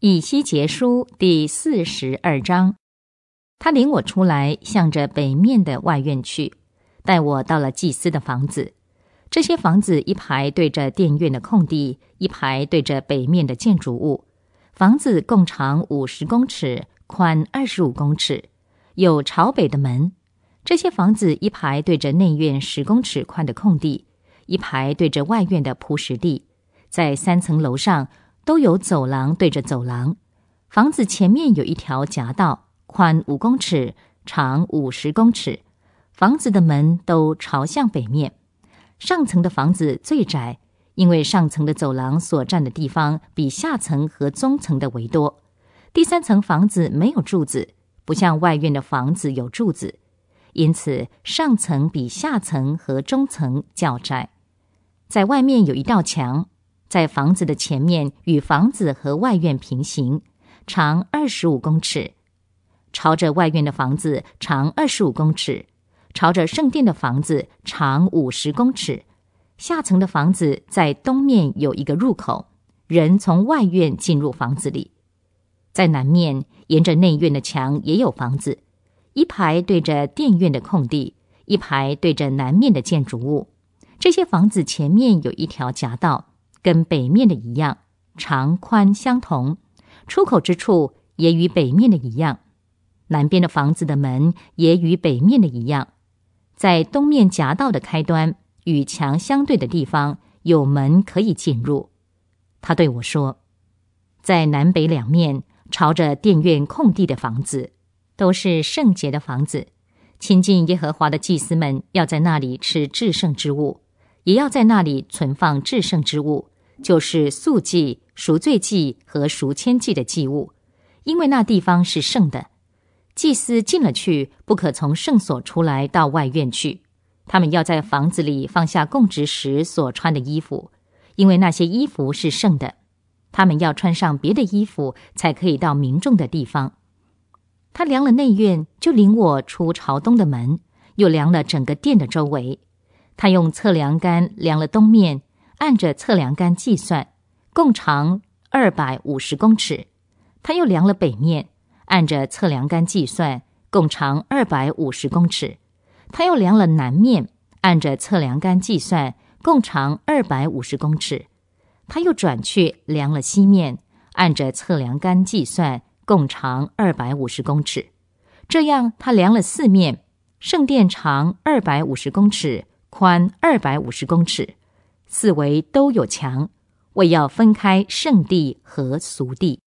以西结书第四十二章，他领我出来，向着北面的外院去，带我到了祭司的房子。这些房子一排对着殿院的空地，一排对着北面的建筑物。房子共长五十公尺，宽二十五公尺，有朝北的门。这些房子一排对着内院十公尺宽的空地，一排对着外院的铺石地，在三层楼上。都有走廊对着走廊，房子前面有一条夹道，宽五公尺，长五十公尺。房子的门都朝向北面。上层的房子最窄，因为上层的走廊所占的地方比下层和中层的为多。第三层房子没有柱子，不像外院的房子有柱子，因此上层比下层和中层较窄。在外面有一道墙。在房子的前面，与房子和外院平行，长二十五公尺；朝着外院的房子长二十五公尺；朝着圣殿的房子长五十公尺。下层的房子在东面有一个入口，人从外院进入房子里。在南面，沿着内院的墙也有房子，一排对着殿院的空地，一排对着南面的建筑物。这些房子前面有一条夹道。跟北面的一样，长宽相同，出口之处也与北面的一样。南边的房子的门也与北面的一样。在东面夹道的开端，与墙相对的地方有门可以进入。他对我说，在南北两面朝着殿院空地的房子，都是圣洁的房子。亲近耶和华的祭司们要在那里吃至圣之物。也要在那里存放至圣之物，就是素祭、赎罪祭和赎愆祭的祭物，因为那地方是圣的。祭司进了去，不可从圣所出来到外院去。他们要在房子里放下供职时所穿的衣服，因为那些衣服是圣的。他们要穿上别的衣服才可以到民众的地方。他量了内院，就领我出朝东的门，又量了整个殿的周围。他用测量杆量了东面，按着测量杆计算，共长二百五十公尺。他又量了北面，按着测量杆计算，共长二百五十公尺。他又量了南面，按着测量杆计算，共长二百五十公尺。他又转去量了西面，按着测量杆计算，共长二百五十公尺。这样他量了四面，圣殿长二百五十公尺。宽二百五十公尺，四围都有墙，为要分开圣地和俗地。